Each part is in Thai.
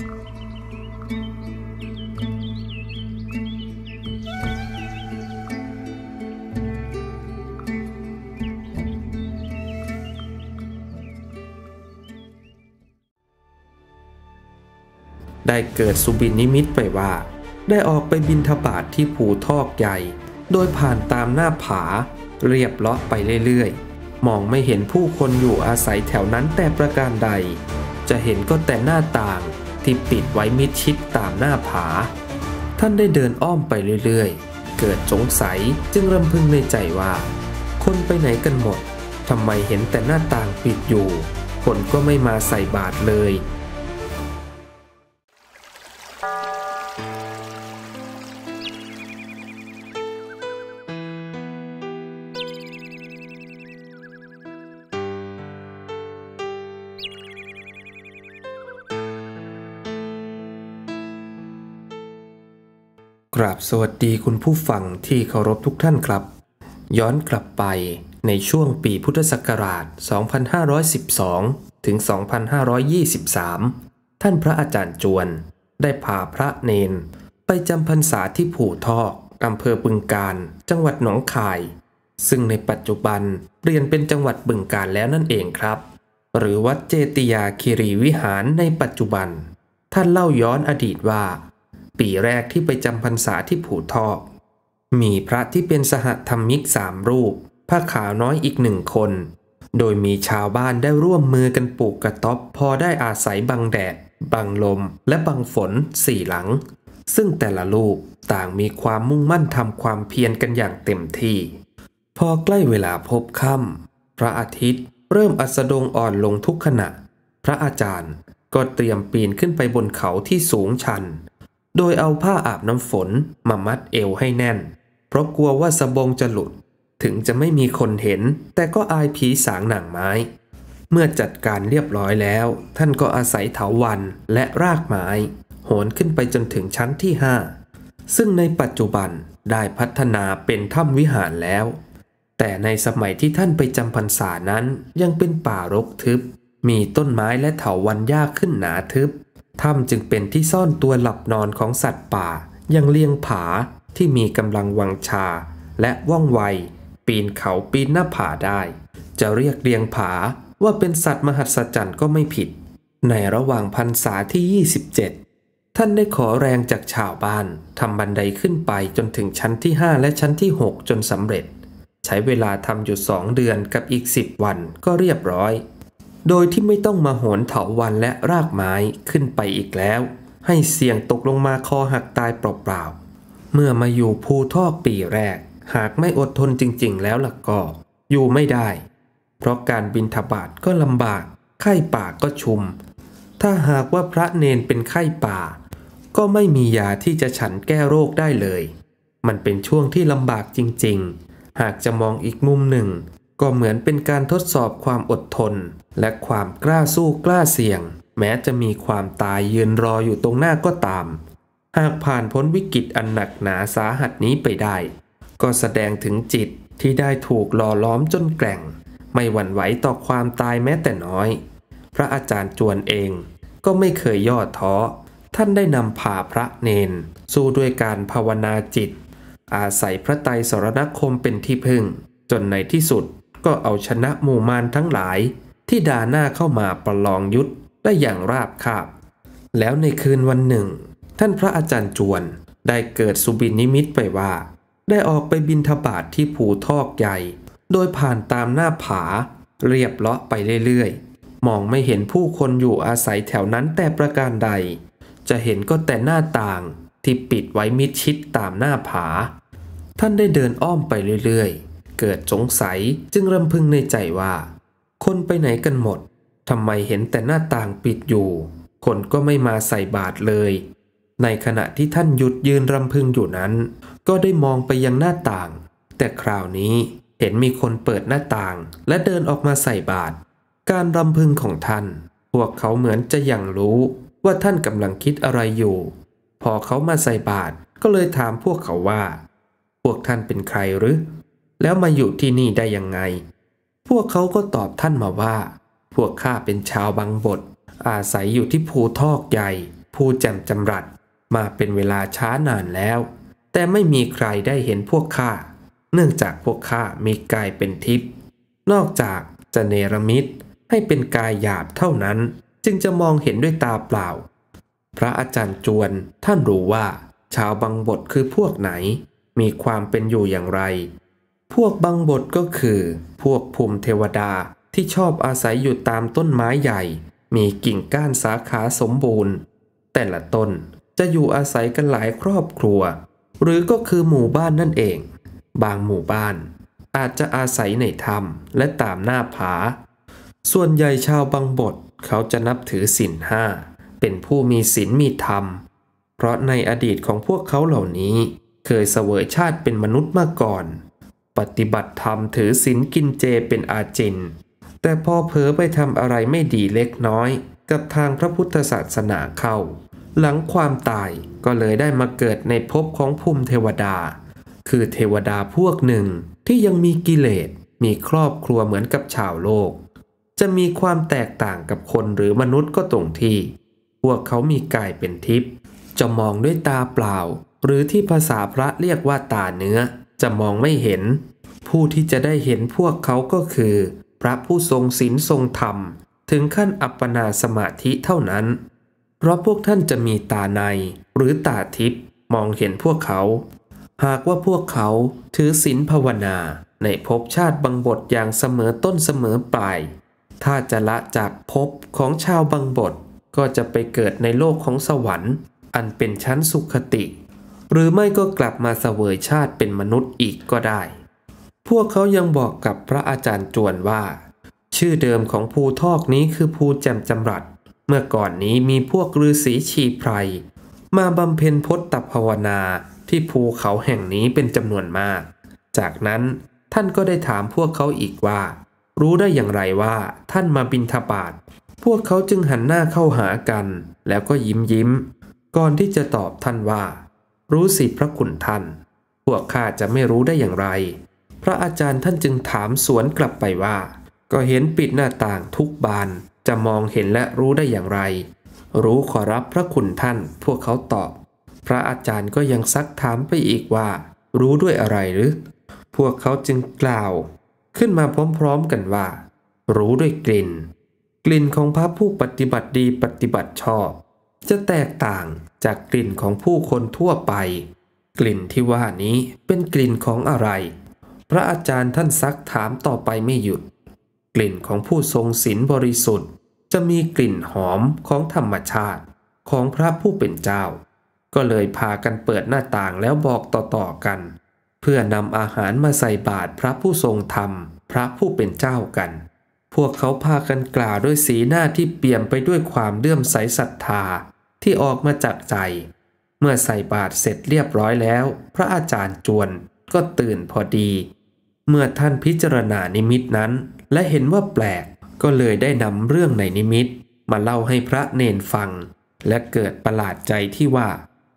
ได้เกิดสุบินนิมิตไปว่า ได้ออกไปบินทบาทที่ภูทอกใหญ่ โดยผ่านตามหน้าผา เรียบเลาะไปเรื่อยๆ มองไม่เห็นผู้คนอยู่อาศัยแถวนั้นแต่ประการใด จะเห็นก็แต่หน้าต่างที่ปิดไว้มิดชิดตามหน้าผา ท่านได้เดินอ้อมไปเรื่อย ๆ เกิดสงสัย จึงรำพึงในใจว่า คนไปไหนกันหมด ทำไมเห็นแต่หน้าต่างปิดอยู่ คนก็ไม่มาใส่บาตรเลยสวัสดีคุณผู้ฟังที่เคารพทุกท่านครับ ย้อนกลับไปในช่วงปีพุทธศักราช 2512 ถึง 2523 ท่านพระอาจารย์จวนได้พาพระเนน ไปจำพรรษาที่ผู่ทอก อำเภอบึงการ จังหวัดหนองคาย ซึ่งในปัจจุบัน เปลี่ยนเป็นจังหวัดบึงการแล้วนั่นเองครับ หรือวัดเจติยาคิรีวิหารในปัจจุบัน ท่านเล่าย้อนอดีตว่าปีแรกที่ไปจำพรรษาที่ผูทอกมีพระที่เป็นสหธรรมิกสามรูปผ้าขาวน้อยอีกหนึ่งคน โดยมีชาวบ้านได้ร่วมมือกันปลูกกระต๊อบพอได้อาศัยบังแดด บังลม และบังฝนสี่หลัง ซึ่งแต่ละลูกต่างมีความมุ่งมั่นทำความเพียรกันอย่างเต็มที่ พอใกล้เวลาพบค่ำ พระอาทิตย์ เริ่มอัสดงอ่อนลงทุกขณะ พระอาจารย์ก็เตรียมปีนขึ้นไปบนเขาที่สูงชันโดยเอาผ้าอาบน้ำฝนมามัดเอวให้แน่น เพราะกลัวว่าสบงจะหลุด ถึงจะไม่มีคนเห็น แต่ก็อายผีสางหนังไม้ เมื่อจัดการเรียบร้อยแล้ว ท่านก็อาศัยเถาวันและรากไม้ โหนขึ้นไปจนถึงชั้นที่ห้าซึ่งในปัจจุบันได้พัฒนาเป็นถ้ำวิหารแล้ว แต่ในสมัยที่ท่านไปจำพรรษานั้นยังเป็นป่ารกทึบ มีต้นไม้และเถาวันยากาขึ้นหนาทึบถ้ำจึงเป็นที่ซ่อนตัวหลับนอนของสัตว์ป่าอย่างเลียงผาที่มีกำลังวังชา และว่องไวปีนเขาปีนหน้าผาได้ จะเรียกเลียงผาว่าเป็นสัตว์มหัศจรรย์ก็ไม่ผิด ในระหว่างพรรษาที่ 27 ท่านได้ขอแรงจากชาวบ้านทำบันไดขึ้นไปจนถึงชั้นที่ 5 และชั้นที่ 6 จนสำเร็จ ใช้เวลาทำอยู่สองเดือนกับอีก 10 วันก็เรียบร้อยโดยที่ไม่ต้องมาโหนเถาวันและรากไม้ขึ้นไปอีกแล้ว ให้เสี่ยงตกลงมาคอหักตายเปล่าๆเมื่อมาอยู่ภูทอกปีแรก หากไม่อดทนจริงๆแล้วล่ะก็ อยู่ไม่ได้ เพราะการบินทบาทก็ลำบาก ไข้ป่าก็ชุม ถ้าหากว่าพระเนนเป็นไข้ป่า ก็ไม่มียาที่จะฉันแก้โรคได้เลย มันเป็นช่วงที่ลำบากจริง ๆ หากจะมองอีกมุมหนึ่ง ก็เหมือนเป็นการทดสอบความอดทนและความกล้าสู้กล้าเสี่ยง แม้จะมีความตายยืนรออยู่ตรงหน้าก็ตาม หากผ่านพ้นวิกฤตอันหนักหนาสาหัสนี้ไปได้ ก็แสดงถึงจิตที่ได้ถูกหล่อล้อมจนแกร่ง ไม่หวั่นไหวต่อความตายแม้แต่น้อย พระอาจารย์จวนเองก็ไม่เคยย่อท้อท่านได้นำพาพระเนน สู้ด้วยการภาวนาจิต อาศัยพระไตรสรณคมเป็นที่พึ่ง จนในที่สุดก็เอาชนะหมู่มารทั้งหลายที่ด่าหน้าเข้ามาประลองยุทธได้อย่างราบคาบ แล้วในคืนวันหนึ่ง ท่านพระอาจารย์จวนได้เกิดสุบินนิมิตไปว่า ได้ออกไปบินทบาทที่ภูทอกใหญ่ โดยผ่านตามหน้าผา เรียบเลาะไปเรื่อยๆ มองไม่เห็นผู้คนอยู่อาศัยแถวนั้นแต่ประการใด จะเห็นก็แต่หน้าต่างที่ปิดไว้มิดชิดตามหน้าผา ท่านได้เดินอ้อมไปเรื่อย ๆ เกิดสงสัยจึงรำพึงในใจว่าคนไปไหนกันหมด ทำไมเห็นแต่หน้าต่างปิดอยู่ คนก็ไม่มาใส่บาตรเลย ในขณะที่ท่านหยุดยืนรำพึงอยู่นั้น ก็ได้มองไปยังหน้าต่าง แต่คราวนี้เห็นมีคนเปิดหน้าต่างและเดินออกมาใส่บาตรการรำพึงของท่าน พวกเขาเหมือนจะยังรู้ ว่าท่านกำลังคิดอะไรอยู่ พอเขามาใส่บาตรก็เลยถามพวกเขาว่า พวกท่านเป็นใครหรือ แล้วมาอยู่ที่นี่ได้ยังไงพวกเขาก็ตอบท่านมาว่า พวกข้าเป็นชาวบางบทอาศัยอยู่ที่ภูทอกใหญ่ภูแจ่มจำรัด มาเป็นเวลาช้านานแล้ว แต่ไม่มีใครได้เห็นพวกข้า เนื่องจากพวกข้ามีกายเป็นทิพย์ นอกจากจะเนรมิตให้เป็นกายหยาบเท่านั้น จึงจะมองเห็นด้วยตาเปล่า พระอาจารย์จวนท่านรู้ว่า ชาวบางบทคือพวกไหน มีความเป็นอยู่อย่างไร พวกบางบทก็คือพวกภูมิเทวดาที่ชอบอาศัยอยู่ตามต้นไม้ใหญ่ มีกิ่งก้านสาขาสมบูรณ์ แต่ละต้น จะอยู่อาศัยกันหลายครอบครัว หรือก็คือหมู่บ้านนั่นเอง บางหมู่บ้าน อาจจะอาศัยในถ้ำและตามหน้าผาส่วนใหญ่ชาวบางบทเขาจะนับถือศีลห้า เป็นผู้มีศีลมีธรรม เพราะในอดีตของพวกเขาเหล่านี้เคยเสวยชาติเป็นมนุษย์มาก่อนปฏิบัติธรรมถือศีลกินเจเป็นอาจิน แต่พอเผลอไปทำอะไรไม่ดีเล็กน้อย กับทางพระพุทธศาสนาเข้า หลังความตายก็เลยได้มาเกิดในภพของภูมิเทวดา คือเทวดาพวกหนึ่งที่ยังมีกิเลส มีครอบครัวเหมือนกับชาวโลก จะมีความแตกต่างกับคนหรือมนุษย์ก็ตรงที่ พวกเขามีกายเป็นทิพย์จะมองด้วยตาเปล่า หรือที่ภาษาพระเรียกว่าตาเนื้อจะมองไม่เห็น ผู้ที่จะได้เห็นพวกเขาก็คือ พระผู้ทรงศีลทรงธรรม ถึงขั้นอัปปนาสมาธิเท่านั้น เพราะพวกท่านจะมีตาในหรือตาทิพย์มองเห็นพวกเขา หากว่าพวกเขาถือศีลภาวนาในภพชาติบังบทอย่างเสมอต้นเสมอปลาย ถ้าจะละจากภพของชาวบังบทก็จะไปเกิดในโลกของสวรรค์ อันเป็นชั้นสุขติหรือไม่ก็กลับมาเสวยชาติเป็นมนุษย์อีกก็ได้ พวกเขายังบอกกับพระอาจารย์จวนว่า ชื่อเดิมของภูทอกนี้คือภูแจมจำรัด เมื่อก่อนนี้มีพวกฤาษีชีไพร มาบำเพ็ญพจตภาวนาที่ภูเขาแห่งนี้เป็นจำนวนมาก จากนั้นท่านก็ได้ถามพวกเขาอีกว่า รู้ได้อย่างไรว่า ท่านมาบินทบาทพวกเขาจึงหันหน้าเข้าหากัน แล้วก็ยิ้มยิ้ม ก่อนที่จะตอบท่านว่ารู้สิพระคุณท่าน พวกข้าจะไม่รู้ได้อย่างไร พระอาจารย์ท่านจึงถามสวนกลับไปว่า ก็เห็นปิดหน้าต่างทุกบาน จะมองเห็นและรู้ได้อย่างไร รู้ขอรับพระคุณท่าน พวกเขาตอบ พระอาจารย์ก็ยังซักถามไปอีกว่า รู้ด้วยอะไรหรือ พวกเขาจึงกล่าว ขึ้นมาพร้อมๆกันว่า รู้ด้วยกลิ่น กลิ่นของพระผู้ปฏิบัติดีปฏิบัติชอบ จะแตกต่างจากกลิ่นของผู้คนทั่วไป กลิ่นที่ว่านี้เป็นกลิ่นของอะไร พระอาจารย์ท่านซักถามต่อไปไม่หยุด กลิ่นของผู้ทรงศีลบริสุทธิ์ จะมีกลิ่นหอมของธรรมชาติของพระผู้เป็นเจ้า ก็เลยพากันเปิดหน้าต่างแล้วบอกต่อๆกัน เพื่อนำอาหารมาใส่บาตรพระผู้ทรงธรรมพระผู้เป็นเจ้ากัน พวกเขาพากันกล่าวด้วยสีหน้าที่เปี่ยมไปด้วยความเลื่อมใสศรัทธาที่ออกมาจากใจ เมื่อใส่บาตรเสร็จเรียบร้อยแล้ว พระอาจารย์จวนก็ตื่นพอดี เมื่อท่านพิจารณานิมิตนั้น และเห็นว่าแปลกก็เลยได้นำเรื่องในนิมิต มาเล่าให้พระเนนฟัง และเกิดประหลาดใจที่ว่า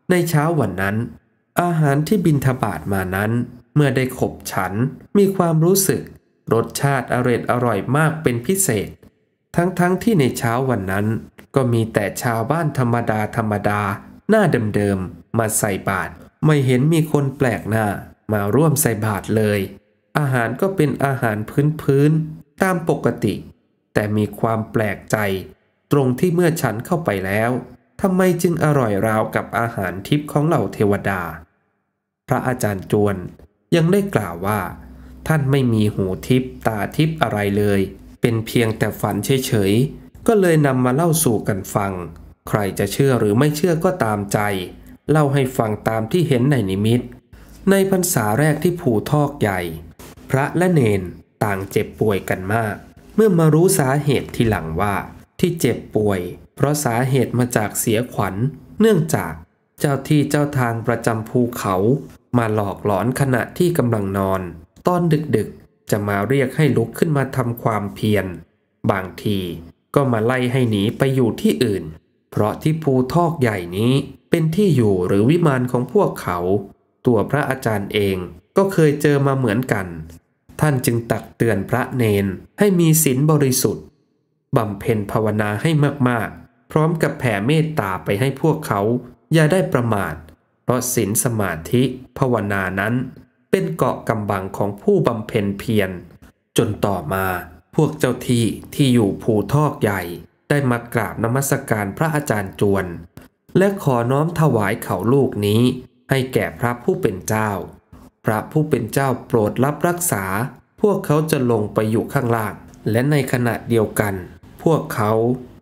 ในเช้าวันนั้น อาหารที่บินทบาทมานั้น เมื่อได้ขบฉันมีความรู้สึกรสชาติอร่อยอร่อยมากเป็นพิเศษ ทั้งๆทที่ในเช้าวันนั้นก็มีแต่ชาวบ้านธรรมดาธรรมดา หน้าเดิมๆมาใส่บาตร ไม่เห็นมีคนแปลกหน้า มาร่วมใส่บาตรเลย อาหารก็เป็นอาหารพื้นๆ ตามปกติ แต่มีความแปลกใจ ตรงที่เมื่อฉันเข้าไปแล้วทำไมจึงอร่อยราวกับอาหารทิพย์ของเหล่าเทวดา พระอาจารย์จวนยังได้กล่าวว่า ท่านไม่มีหูทิพย์ตาทิพย์อะไรเลย เป็นเพียงแต่ฝันเฉยๆก็เลยนำมาเล่าสู่กันฟัง ใครจะเชื่อหรือไม่เชื่อก็ตามใจ เล่าให้ฟังตามที่เห็นในนิมิต ในพรรษาแรกที่ภูทอกใหญ่ พระและเนนต่างเจ็บป่วยกันมาก เมื่อมารู้สาเหตุที่หลังว่าที่เจ็บป่วย เพราะสาเหตุมาจากเสียขวัญ เนื่องจากเจ้าที่เจ้าทางประจำภูเขา มาหลอกหลอนขณะที่กำลังนอน ตอนดึกๆจะมาเรียกให้ลุกขึ้นมาทำความเพียร บางทีก็มาไล่ให้หนีไปอยู่ที่อื่น เพราะที่ภูทอกใหญ่นี้ เป็นที่อยู่หรือวิมานของพวกเขา ตัวพระอาจารย์เองก็เคยเจอมาเหมือนกัน ท่านจึงตักเตือนพระเนน ให้มีศีลบริสุทธิ์ บำเพ็ญภาวนาให้มากๆ พร้อมกับแผ่เมตตาไปให้พวกเขา อย่าได้ประมาท เพราะศีลสมาธิภาวนานั้น เป็นเกาะกำบังของผู้บำเพ็ญเพียร จนต่อมาพวกเจ้าที่ที่อยู่ภูทอกใหญ่ ได้มากราบนมัสการพระอาจารย์จวน และขอน้อมถวายเขาลูกนี้ ให้แก่พระผู้เป็นเจ้า พระผู้เป็นเจ้าโปรดรับรักษา พวกเขาจะลงไปอยู่ข้างล่าง และในขณะเดียวกัน พวกเขา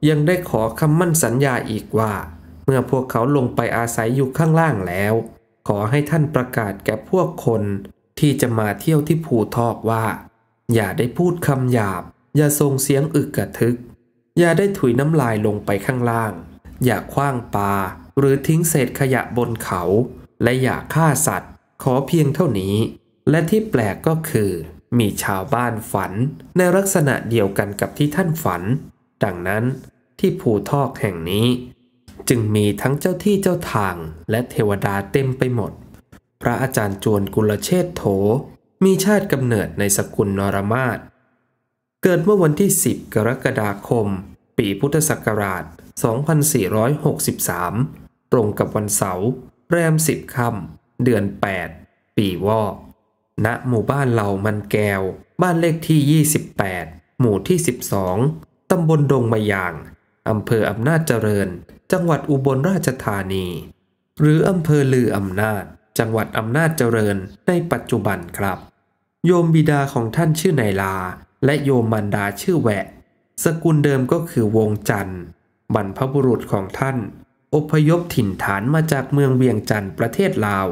ยังได้ขอคำมั่นสัญญาอีกว่า เมื่อพวกเขาลงไปอาศัยอยู่ข้างล่างแล้ว ขอให้ท่านประกาศแก่พวกคนที่จะมาเที่ยวที่ภูทอกว่าอย่าได้พูดคำหยาบ อย่าส่งเสียงอึกกระทึก อย่าได้ถุยน้ำลายลงไปข้างล่าง อย่าคว้างปลาหรือทิ้งเศษขยะบนเขา และอย่าฆ่าสัตว์ ขอเพียงเท่านี้ และที่แปลกก็คือ มีชาวบ้านฝันในลักษณะเดียวกันกับที่ท่านฝัน ดังนั้นที่ภูทอกแห่งนี้ จึงมีทั้งเจ้าที่เจ้าทางและเทวดาเต็มไปหมด พระอาจารย์จวนกุลเชษโถมีชาติกำเนิดในสกุลนรมาศ เกิดเมื่อวันที่ 10 กรกฎาคม ปีพุทธศักราช2463ตรงกับวันเสาร์แรม 10ค่ำเดือน 8 ปีวอก ณ หมู่บ้านเหล่ามันแก้ว บ้านเลขที่ 28 หมู่ที่ 12ตำบลดงมายางอำเภออำนาจเจริญ จังหวัดอุบลราชธานี หรืออำเภอลืออำนาจจังหวัดอำนาจเจริญในปัจจุบันครับ โยมบิดาของท่านชื่อนายลา และโยมมันดาชื่อแหวะ สกุลเดิมก็คือวงจันทร์บรรพบุรุษของท่าน อพยพถิ่นฐานมาจากเมืองเวียงจันทร์ประเทศลาว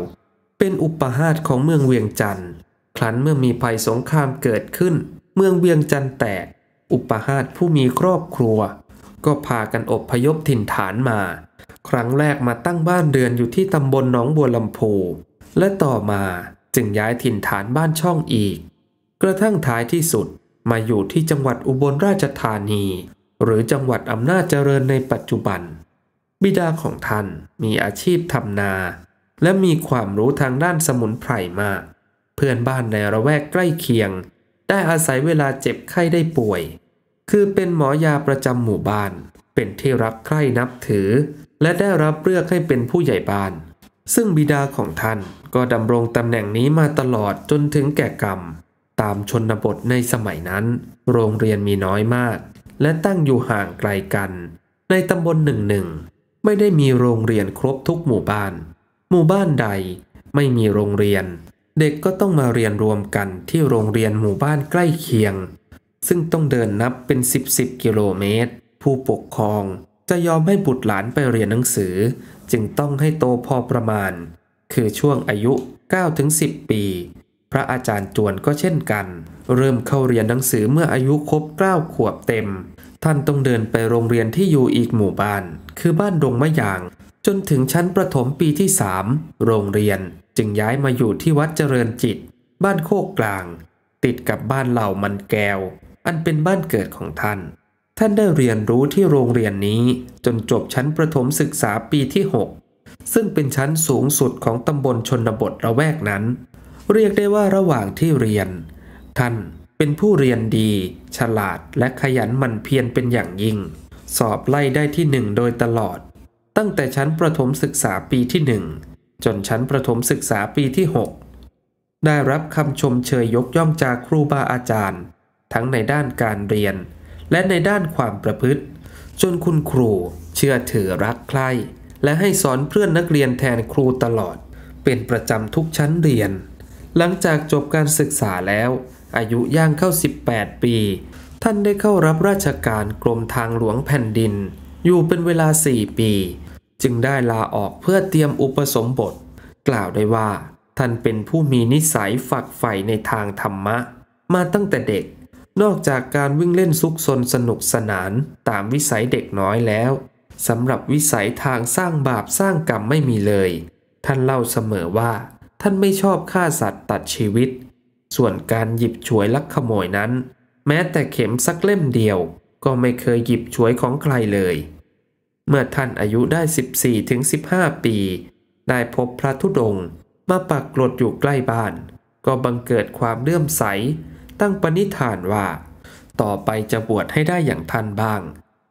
เป็นอุปหาตของเมืองเวียงจันทร์ครั้นเมื่อมีภัยสงครามเกิดขึ้นเมืองเวียงจันทร์แตกอุปหาตผู้มีครอบครัว ก็พากันอพยพถิ่นฐานมาครั้งแรกมาตั้งบ้านเรือนอยู่ที่ตำบลหนองบัวลำพูและต่อมาจึงย้ายถิ่นฐานบ้านช่องอีก กระทั่งท้ายที่สุดมาอยู่ที่จังหวัดอุบลราชธานี หรือจังหวัดอำนาจเจริญในปัจจุบัน บิดาของท่าน มีอาชีพทำนา และมีความรู้ทางด้านสมุนไพรมาก เพื่อนบ้านในระแวกใกล้เคียง ได้อาศัยเวลาเจ็บไข้ได้ป่วย คือเป็นหมอยาประจำหมู่บ้าน เป็นที่รักใคร่นับถือและได้รับเลือกให้เป็นผู้ใหญ่บ้าน ซึ่งบิดาของท่านก็ดำรงตำแหน่งนี้มาตลอดจนถึงแก่กรรม ตามชนบทในสมัยนั้น โรงเรียนมีน้อยมาก และตั้งอยู่ห่างไกลกัน ในตำบลหนึ่งหนึ่ง ไม่ได้มีโรงเรียนครบทุกหมู่บ้าน หมู่บ้านใดไม่มีโรงเรียน เด็กก็ต้องมาเรียนรวมกันที่โรงเรียนหมู่บ้านใกล้เคียง ซึ่งต้องเดินนับเป็น10บสกิโลเมตร ผู้ปกครองจะยอมให้บุตรหลานไปเรียนหนังสือ จึงต้องให้โตพอประมาณ คือช่วงอายุ 9-10 ปี พระอาจารย์จวนก็เช่นกัน เริ่มเข้าเรียนหนังสือเมื่ออายุครบ9ขวบเต็ม ท่านต้องเดินไปโรงเรียนที่อยู่อีกหมู่บ้าน คือบ้านดงมะยาง จนถึงชั้นประถมปีที่สามโรงเรียนจึงย้ายมาอยู่ที่วัดเจริญจิตบ้านโคกกลาง ติดกับบ้านเหล่ามันแก้วอันเป็นบ้านเกิดของท่านท่านได้เรียนรู้ที่โรงเรียนนี้จนจบชั้นประถมศึกษาปีที่ 6 ซึ่งเป็นชั้นสูงสุดของตำบลชนบทระแวกนั้น เรียกได้ว่าระหว่างที่เรียน ท่านเป็นผู้เรียนดี ฉลาดและขยันหมั่นเพียรเป็นอย่างยิ่ง สอบไล่ได้ที่หนึ่งโดยตลอด ตั้งแต่ชั้นประถมศึกษาปีที่หนึ่งจนชั้นประถมศึกษาปีที่ 6 ได้รับคำชมเชยยกย่องจากครูบาอาจารย์ ทั้งในด้านการเรียนและในด้านความประพฤติ จนคุณครูเชื่อถือรักใคร่ และให้สอนเพื่อนนักเรียนแทนครูตลอด เป็นประจำทุกชั้นเรียน หลังจากจบการศึกษาแล้ว อายุย่างเข้า 18 ปี ท่านได้เข้ารับราชการกรมทางหลวงแผ่นดิน อยู่เป็นเวลา 4 ปี จึงได้ลาออกเพื่อเตรียมอุปสมบท กล่าวได้ว่า ท่านเป็นผู้มีนิสัยฝักใฝ่ในทางธรรมะ มาตั้งแต่เด็กนอกจากการวิ่งเล่นซุกซนสนุกสนานตามวิสัยเด็กน้อยแล้ว สำหรับวิสัยทางสร้างบาปสร้างกรรมไม่มีเลย ท่านเล่าเสมอว่าท่านไม่ชอบฆ่าสัตว์ตัดชีวิต ส่วนการหยิบฉวยลักขโมยนั้น แม้แต่เข็มสักเล่มเดียว ก็ไม่เคยหยิบฉวยของใครเลย เมื่อท่านอายุได้ 14-15 ปี ได้พบพระธุดงค์ มาปักกรดอยู่ใกล้บ้าน ก็บังเกิดความเลื่อมใสตั้งปณิธานว่า ต่อไปจะบวชให้ได้อย่างท่านบ้าง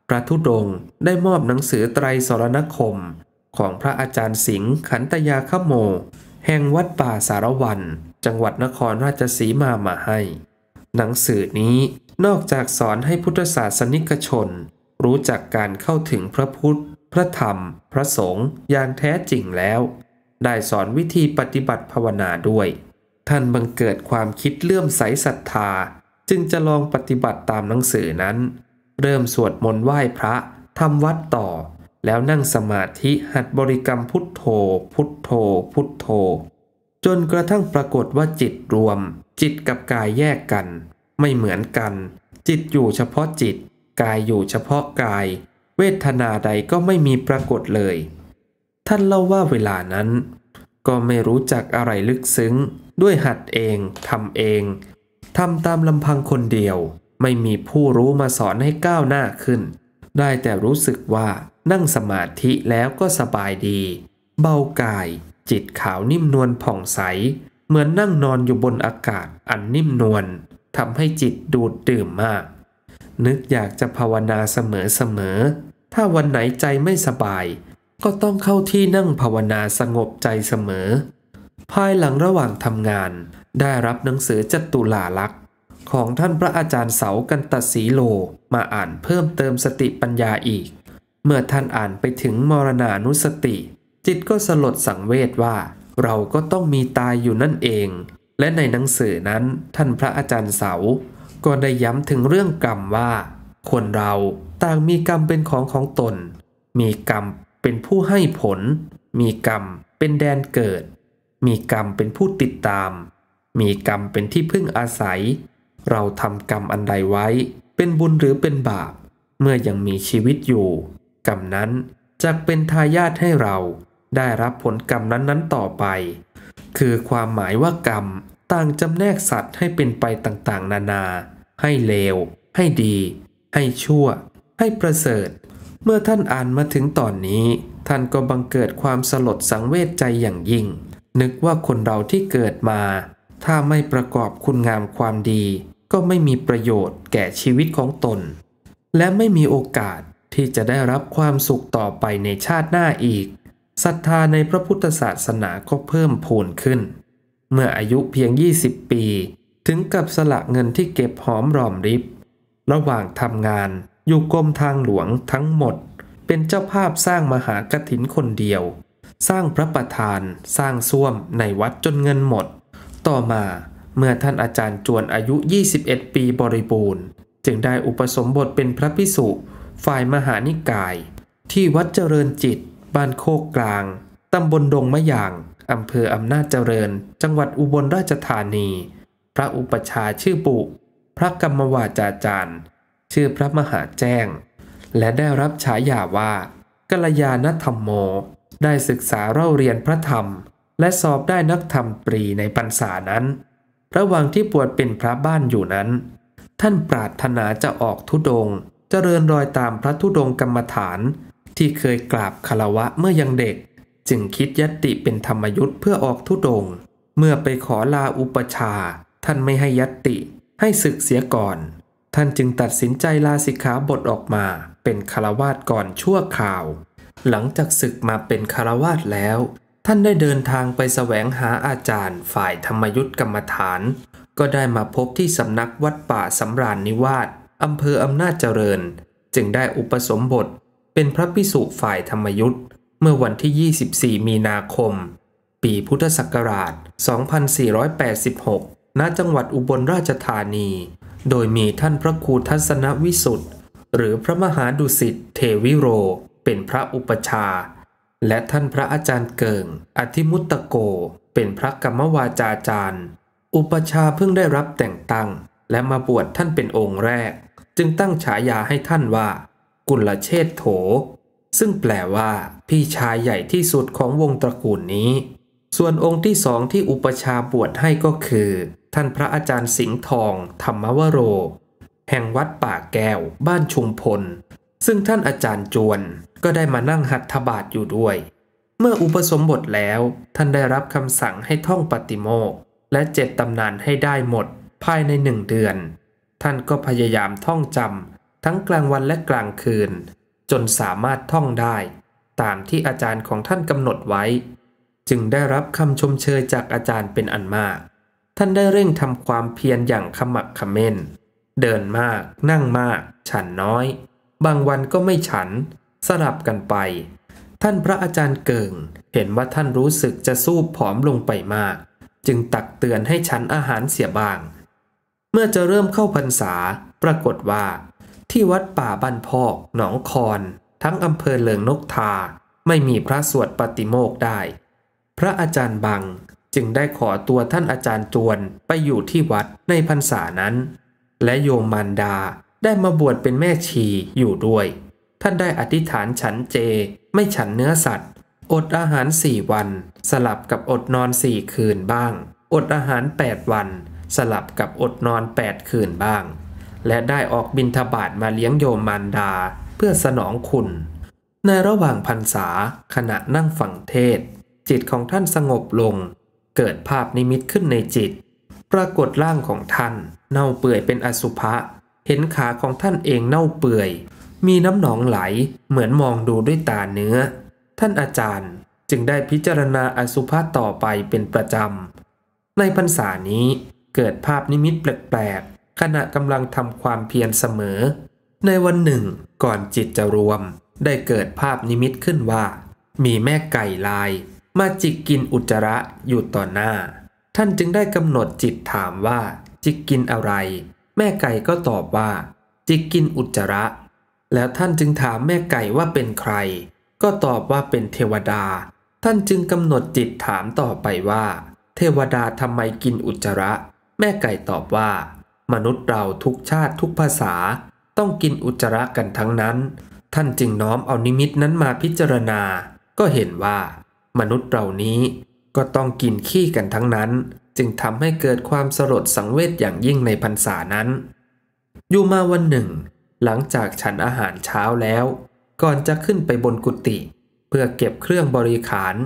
พระทุดงได้มอบหนังสือไตรสรณคม ของพระอาจารย์สิงห์ขันตยาขโม แห่งวัดป่าสารวันจังหวัดนครราชสีมามาให้ หนังสือนี้นอกจากสอนให้พุทธศาสนิกชน รู้จักการเข้าถึงพระพุทธ พระธรรม พระสงฆ์อย่างแท้จริงแล้ว ได้สอนวิธีปฏิบัติภาวนาด้วยท่านบังเกิดความคิดเลื่อมใสศรัทธา จึงจะลองปฏิบัติตามหนังสือนั้น เริ่มสวดมนต์ไหว้พระทำวัดต่อ แล้วนั่งสมาธิหัดบริกรรมพุทโธ พุทโธ พุทโธ จนกระทั่งปรากฏว่าจิตรวม จิตกับกายแยกกัน ไม่เหมือนกัน จิตอยู่เฉพาะจิตกายอยู่เฉพาะกาย เวทนาใดก็ไม่มีปรากฏเลย ท่านเล่าว่าเวลานั้น ก็ไม่รู้จักอะไรลึกซึ้งด้วยหัดเองทำเองทำตามลำพังคนเดียว ไม่มีผู้รู้มาสอนให้ก้าวหน้าขึ้น ได้แต่รู้สึกว่านั่งสมาธิแล้วก็สบายดี เบากาย จิตขาวนิ่มนวลผ่องใส เหมือนนั่งนอนอยู่บนอากาศอันนิ่มนวลทำให้จิตดูดดื่มมาก นึกอยากจะภาวนาเสมอๆถ้าวันไหนใจไม่สบาย ก็ต้องเข้าที่นั่งภาวนาสงบใจเสมอภายหลังระหว่างทำงานได้รับหนังสือจตุลาลักษ์ของท่านพระอาจารย์เสากันตศีโลมาอ่านเพิ่มเติมสติปัญญาอีก เมื่อท่านอ่านไปถึงมรณานุสติ จิตก็สลดสังเวชว่า เราก็ต้องมีตายอยู่นั่นเอง และในหนังสือนั้นท่านพระอาจารย์เสา ก็ได้ย้ำถึงเรื่องกรรมว่าคนเราต่างมีกรรมเป็นของของตน มีกรรมเป็นผู้ให้ผล มีกรรมเป็นแดนเกิดมีกรรมเป็นผู้ติดตาม มีกรรมเป็นที่พึ่งอาศัย เราทำกรรมอันใดไว้ เป็นบุญหรือเป็นบาป เมื่อยังมีชีวิตอยู่ กรรมนั้นจะเป็นทายาทให้เรา ได้รับผลกรรมนั้นนั้นต่อไป คือความหมายว่ากรรมต่างจำแนกสัตว์ ให้เป็นไปต่างๆ นานา ให้เลว ให้ดี ให้ชั่ว ให้ประเสริฐ เมื่อท่านอ่านมาถึงตอนนี้ ท่านก็บังเกิดความสลดสังเวชใจอย่างยิ่งนึกว่าคนเราที่เกิดมาถ้าไม่ประกอบคุณงามความดีก็ไม่มีประโยชน์แก่ชีวิตของตน และไม่มีโอกาสที่จะได้รับความสุขต่อไปในชาติหน้าอีกศรัทธาในพระพุทธศาสนาก็เพิ่มพูนขึ้น เมื่ออายุเพียง 20 ปี ถึงกับสละเงินที่เก็บหอมรอมริบ ระหว่างทำงานอยู่กรมทางหลวงทั้งหมดเป็นเจ้าภาพสร้างมหากถินคนเดียวสร้างพระประธานสร้างส้วมในวัดจนเงินหมด ต่อมาเมื่อท่านอาจารย์จวนอายุ 21 ปีบริบูรณ์ จึงได้อุปสมบทเป็นพระพิสุ ฝ่ายมหานิกาย ที่วัดเจริญจิต บ้านโคกกลาง ตำบลดงมะยาง อำเภอ อำนาจเจริญ จังหวัดอุบลราชธานี พระอุปชาชื่อปุพระกรรมวาจาจารย์ ชื่อพระมหาแจ้ง และได้รับฉายาว่ากัลยาณธรรมโมได้ศึกษาเล่าเรียนพระธรรมและสอบได้นักธรรมปรีในปรรษานั้น ระหว่างที่ปวดเป็นพระบ้านอยู่นั้น ท่านปรารถนาจะออกทุดง เจริญรอยตามพระทุดงกรรมฐาน ที่เคยกราบคารวะเมื่อยังเด็ก จึงคิดยติเป็นธรรมยุทธ์เพื่อออกทุดง เมื่อไปขอลาอุปชาท่านไม่ให้ยติให้ศึกเสียก่อน ท่านจึงตัดสินใจลาสิกขาบทออกมา เป็นคารวาสก่อนชั่วคราวหลังจากศึกมาเป็นคารวาสแล้ว ท่านได้เดินทางไปแสวงหาอาจารย์ฝ่ายธรรมยุทธกรรมฐาน ก็ได้มาพบที่สำนักวัดป่าสำราญนิวาสอำเภออำนาจเจริญ จึงได้อุปสมบท เป็นพระพิสุฝ่ายธรรมยุทธเมื่อวันที่ 24 มีนาคม ปีพุทธศักราช 2486 ณจังหวัดอุบลราชธานี โดยมีท่านพระครูทัศนวิสุทธ์หรือพระมหาดุสิตเทวิโรเป็นพระอุปชา และท่านพระอาจารย์เกิงอธิมุตตโก เป็นพระกรรมวาจาจารย์ อุปชาเพิ่งได้รับแต่งตั้งและมาบวชท่านเป็นองค์แรก จึงตั้งฉายาให้ท่านว่า กุลเชษโถ ซึ่งแปลว่า พี่ชายใหญ่ที่สุดของวงตระกูลนี้ ส่วนองค์ที่สองที่อุปชาบวชให้ก็คือ ท่านพระอาจารย์สิงห์ทอง ธรรมวโรแห่งวัดป่าแก้วบ้านชุมพล ซึ่งท่านอาจารย์จวนก็ได้มานั่งหัตถบาทอยู่ด้วย เมื่ออุปสมบทแล้ว ท่านได้รับคำสั่งให้ท่องปฏิโมกและเจ็ดตำนานให้ได้หมด ภายในหนึ่งเดือน ท่านก็พยายามท่องจำทั้งกลางวันและกลางคืน จนสามารถท่องได้ ตามที่อาจารย์ของท่านกำหนดไว้ จึงได้รับคำชมเชยจากอาจารย์เป็นอันมาก ท่านได้เร่งทำความเพียรอย่างขมักขม้นเดินมาก นั่งมาก ฉันน้อย บางวันก็ไม่ฉันสลับกันไป ท่านพระอาจารย์เก่งเห็นว่าท่านรู้สึกจะสู้ผอมลงไปมาก จึงตักเตือนให้ฉันอาหารเสียบ้าง เมื่อจะเริ่มเข้าพรรษา ปรากฏว่า ที่วัดป่าบ้านพอกหนองคอนทั้งอำเภอเลิงนกทาไม่มีพระสวดปฏิโมกได้ พระอาจารย์บัง จึงได้ขอตัวท่านอาจารย์จวนไปอยู่ที่วัดในพรรษานั้น และโยมมารดาได้มาบวชเป็นแม่ชีอยู่ด้วยท่านได้อธิษฐานฉันเจไม่ฉันเนื้อสัตว์อดอาหารสี่วันสลับกับอดนอนสี่คืนบ้างอดอาหาร 8 วัน สลับกับอดนอน 8 คืนบ้าง และได้ออกบินทบาทมาเลี้ยงโยมมารดาเพื่อสนองคุณ ในระหว่างพรรษาขณะนั่งฝังเทศ จิตของท่านสงบลง เกิดภาพนิมิตขึ้นในจิต ปรากฏร่างของท่านเน่าเปื่อยเป็นอสุภะ เห็นขาของท่านเองเน่าเปื่อยมีน้ำหนองไหลเหมือนมองดูด้วยตาเนื้อ ท่านอาจารย์จึงได้พิจารณาอสุภะต่อไปเป็นประจำในพรรษานี้เกิดภาพนิมิตแปลกๆ ขณะกำลังทำความเพียรเสมอ ในวันหนึ่งก่อนจิตจะรวม ได้เกิดภาพนิมิตขึ้นว่า มีแม่ไก่ลาย มาจิกกินอุจจาระอยู่ต่อหน้า ท่านจึงได้กำหนดจิตถามว่า จิกกินอะไร แม่ไก่ก็ตอบว่า จิกกินอุจจาระแล้วท่านจึงถามแม่ไก่ว่าเป็นใคร ก็ตอบว่าเป็นเทวดา ท่านจึงกำหนดจิตถามต่อไปว่า เทวดาทำไมกินอุจจาระ แม่ไก่ตอบว่า มนุษย์เราทุกชาติทุกภาษาต้องกินอุจจาระกันทั้งนั้น ท่านจึงน้อมเอานิมิตนั้นมาพิจารณา ก็เห็นว่า มนุษย์เหล่านี้ ก็ต้องกินขี้กันทั้งนั้น จึงทำให้เกิดความสลดสังเวชอย่างยิ่งในพรรษานั้น อยู่มาวันหนึ่งหลังจากฉันอาหารเช้าแล้ว ก่อนจะขึ้นไปบนกุฏิเพื่อเก็บเครื่องบริขาร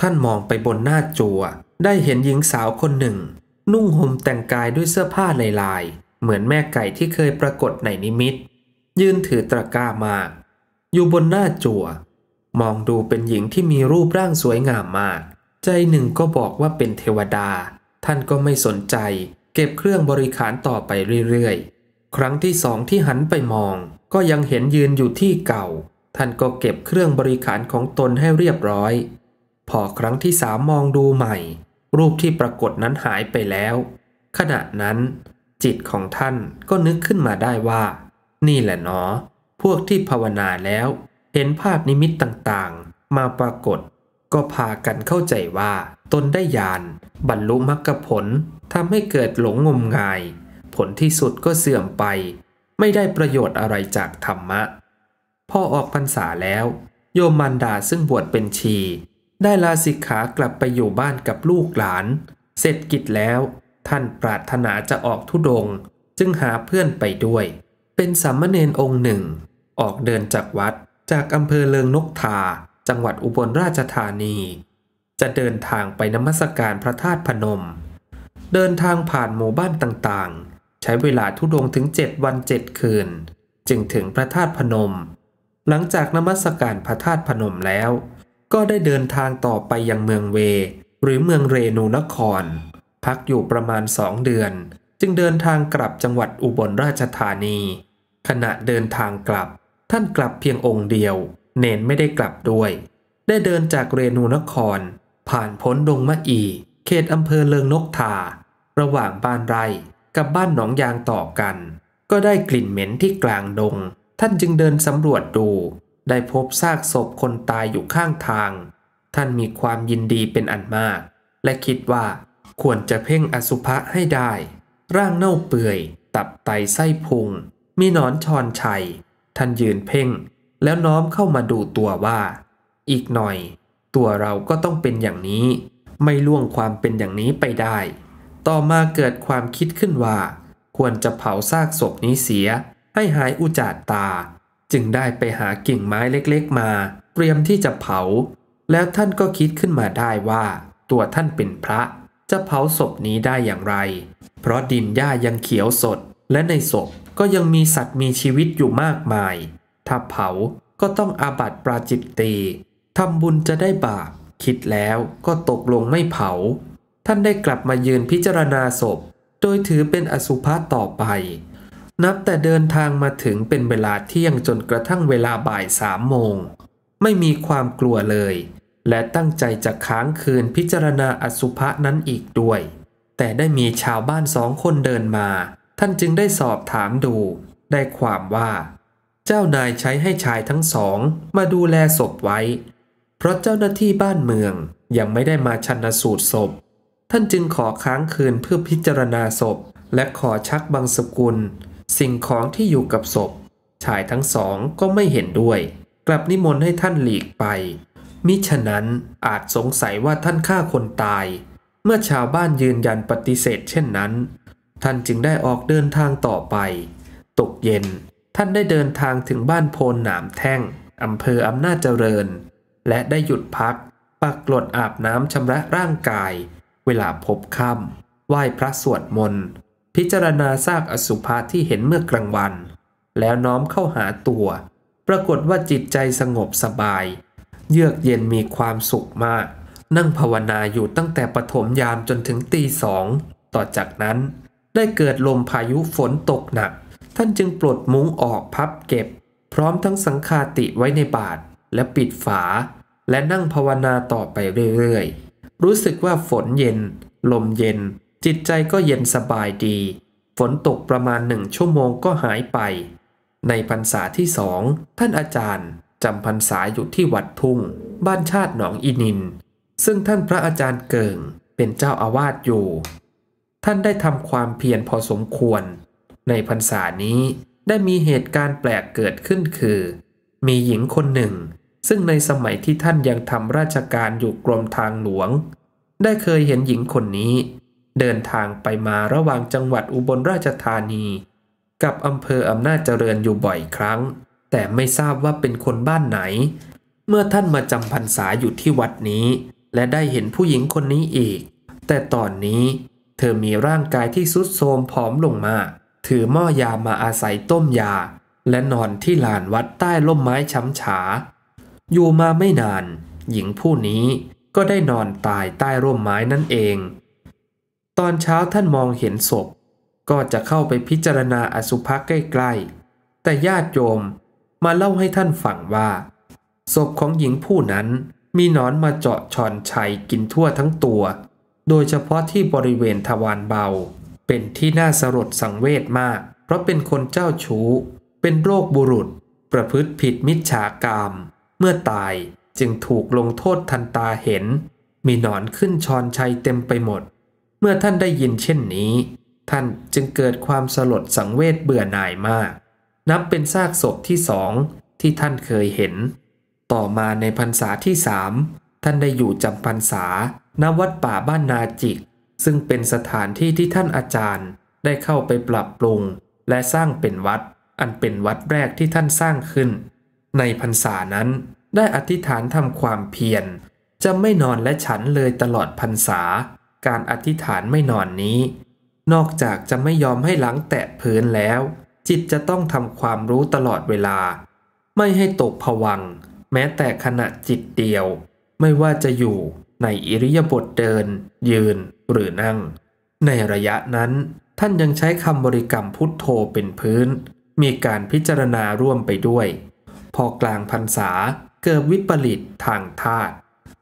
ท่านมองไปบนหน้าจัวได้เห็นหญิงสาวคนหนึ่ง นุ่งห่มแต่งกายด้วยเสื้อผ้าลายๆเหมือนแม่ไก่ที่เคยปรากฏในนิมิต ยืนถือตะกร้ามากอยู่บนหน้าจัวมองดูเป็นหญิงที่มีรูปร่างสวยงามมาก ใจหนึ่งก็บอกว่าเป็นเทวดา ท่านก็ไม่สนใจ เก็บเครื่องบริขารต่อไปเรื่อยๆครั้งที่สองที่หันไปมอง ก็ยังเห็นยืนอยู่ที่เก่า ท่านก็เก็บเครื่องบริขารของตนให้เรียบร้อย พอครั้งที่สามมองดูใหม่ รูปที่ปรากฏนั้นหายไปแล้ว ขณะนั้น จิตของท่านก็นึกขึ้นมาได้ว่า นี่แหละเนอ พวกที่ภาวนาแล้ว เห็นภาพนิมิตต่างๆ มาปรากฏ ก็พากันเข้าใจว่าตนได้ญาณบรรลุมรรคผลทำให้เกิดหลงงมงายผลที่สุดก็เสื่อมไป ไม่ได้ประโยชน์อะไรจากธรรมะพอออกพรรษาแล้ว โยมมันดาซึ่งบวชเป็นชี ได้ลาสิกขากลับไปอยู่บ้านกับลูกหลาน เสร็จกิจแล้ว ท่านปรารถนาจะออกทุดงจึงหาเพื่อนไปด้วย เป็นสามเณรองค์หนึ่ง ออกเดินจากวัดจากอำเภอเลิงนกทาจังหวัดอุบลราชธานี จะเดินทางไปนมัสการพระธาตุพนม เดินทางผ่านหมู่บ้านต่างใช้เวลาทุดงถึง7วัน 7 คืน จึงถึงพระธาตุพนม หลังจากนมัสการพระธาตุพนมแล้ว ก็ได้เดินทางต่อไปยังเมืองเว หรือเมืองเรนูนคร พักอยู่ประมาณสองเดือน จึงเดินทางกลับจังหวัดอุบลราชธานี ขณะเดินทางกลับ ท่านกลับเพียงองค์เดียว เนนไม่ได้กลับด้วย ได้เดินจากเรนูนคร ผ่านพ้นดงมะอีเขตอำเภอเลิงนกทาระหว่างบ้านไร่กับบ้านหนองยางต่อ กัน ก็ได้กลิ่นเหม็นที่กลางดง ท่านจึงเดินสำรวจดู ได้พบซากศพคนตายอยู่ข้างทาง ท่านมีความยินดีเป็นอันมาก และคิดว่าควรจะเพ่งอสุภะให้ได้ ร่างเน่าเปื่อย ตับไตไส้พุง มีนอนชอนชัย ท่านยืนเพ่งแล้วน้อมเข้ามาดูตัวว่า อีกหน่อยตัวเราก็ต้องเป็นอย่างนี้ ไม่ล่วงความเป็นอย่างนี้ไปได้ต่อมาเกิดความคิดขึ้นว่าควรจะเผาซากศพนี้เสียให้หายอุจาดตา จึงได้ไปหากิ่งไม้เล็ก ๆ มา เตรียมที่จะเผา แล้วท่านก็คิดขึ้นมาได้ว่า ตัวท่านเป็นพระจะเผาศพนี้ได้อย่างไร เพราะดินหญ้ายังเขียวสดและในศพก็ยังมีสัตว์มีชีวิตอยู่มากมาย ถ้าเผาก็ต้องอาบัติปราจิตตีทำบุญจะได้บาปคิดแล้วก็ตกลงไม่เผาท่านได้กลับมายืนพิจารณาศพ โดยถือเป็นอสุภะต่อไป นับแต่เดินทางมาถึงเป็นเวลาเที่ยงจนกระทั่งเวลาบ่ายสามโมง ไม่มีความกลัวเลย และตั้งใจจะค้างคืนพิจารณาอสุภะนั้นอีกด้วย แต่ได้มีชาวบ้านสองคนเดินมา ท่านจึงได้สอบถามดู ได้ความว่า เจ้านายใช้ให้ชายทั้งสองมาดูแลศพไว้ เพราะเจ้าหน้าที่บ้านเมืองยังไม่ได้มาชันสูตรศพท่านจึงขอค้างคืนเพื่อพิจารณาศพและขอชักบางสกุล สิ่งของที่อยู่กับศพ ชายทั้งสองก็ไม่เห็นด้วย กลับนิมนต์ให้ท่านหลีกไป มิฉะนั้นอาจสงสัยว่าท่านฆ่าคนตาย เมื่อชาวบ้านยืนยันปฏิเสธเช่นนั้น ท่านจึงได้ออกเดินทางต่อไปตกเย็น ท่านได้เดินทางถึงบ้านโพนหนามแท่งอำเภออำนาจเจริญ และได้หยุดพักปักกลดอาบน้ำชำระร่างกายเวลาพบค่ำ ไหว้พระสวดมนต์ พิจารณาซากอสุภะที่เห็นเมื่อกลางวัน แล้วน้อมเข้าหาตัว ปรากฏว่าจิตใจสงบสบาย เยือกเย็นมีความสุขมาก นั่งภาวนาอยู่ตั้งแต่ปฐมยามจนถึงตีสอง ต่อจากนั้น ได้เกิดลมพายุฝนตกหนัก ท่านจึงปลดมุ้งออกพับเก็บ พร้อมทั้งสังคาติไว้ในบาทและปิดฝา และนั่งภาวนาต่อไปเรื่อย ๆรู้สึกว่าฝนเย็น ลมเย็น จิตใจก็เย็นสบายดี ฝนตกประมาณหนึ่งชั่วโมงก็หายไป ในพรรษาที่สอง ท่านอาจารย์จำพรรษาอยู่ที่วัดทุ่ง บ้านชาติหนองอินิน ซึ่งท่านพระอาจารย์เกิงเป็นเจ้าอาวาสอยู่ ท่านได้ทำความเพียรพอสมควร ในพรรษานี้ได้มีเหตุการณ์แปลกเกิดขึ้นคือ มีหญิงคนหนึ่งซึ่งในสมัยที่ท่านยังทำราชการอยู่กรมทางหลวง ได้เคยเห็นหญิงคนนี้ เดินทางไปมาระหว่างจังหวัดอุบลราชธานี กับอำเภออำนาจเจริญอยู่บ่อยครั้ง แต่ไม่ทราบว่าเป็นคนบ้านไหน เมื่อท่านมาจำพรรษาอยู่ที่วัดนี้ และได้เห็นผู้หญิงคนนี้อีก แต่ตอนนี้ เธอมีร่างกายที่สุดโทรมผอมลงมาถือหม้อยามาอาศัยต้มยา และนอนที่ลานวัดใต้ล่มไม้ช้ำฉาอยู่มาไม่นาน หญิงผู้นี้ก็ได้นอนตายใต้ร่มไม้นั่นเอง ตอนเช้าท่านมองเห็นศพ ก็จะเข้าไปพิจารณาอสุภะใกล้ๆ แต่ญาติโยมมาเล่าให้ท่านฟังว่า ศพของหญิงผู้นั้นมีนอนมาเจาะชอนชัยกินทั่วทั้งตัว โดยเฉพาะที่บริเวณทวารเบา เป็นที่น่าสลดสังเวชมาก เพราะเป็นคนเจ้าชู้เป็นโรคบุรุษ ประพฤติผิดมิจฉากรรมมื่อตายจึงถูกลงโทษทันตาเห็น มีหนอนขึ้นชอนชัยเต็มไปหมด เมื่อท่านได้ยินเช่นนี้ ท่านจึงเกิดความสลดสังเวชเบื่อหน่ายมากนับเป็นซากศพที่สองที่ท่านเคยเห็น ต่อมาในพรรษาที่สามท่านได้อยู่จำพรรษาณวัดป่าบ้านนาจิก ซึ่งเป็นสถานที่ที่ท่านอาจารย์ ได้เข้าไปปรับปรุง และสร้างเป็นวัด อันเป็นวัดแรกที่ท่านสร้างขึ้นในพรรษานั้นได้อธิษฐานทำความเพียร จะไม่นอนและฉันเลยตลอดพรรษา การอธิษฐานไม่นอนนี้ นอกจากจะไม่ยอมให้หลังแตะพื้นแล้ว จิตจะต้องทำความรู้ตลอดเวลา ไม่ให้ตกผวัง แม้แต่ขณะจิตเดียว ไม่ว่าจะอยู่ในอิริยาบถเดิน ยืนหรือนั่ง ในระยะนั้น ท่านยังใช้คำบริกรรมพุทโธเป็นพื้น มีการพิจารณาร่วมไปด้วยพอกลางพรรษาเกิดวิปริตทางธาตุ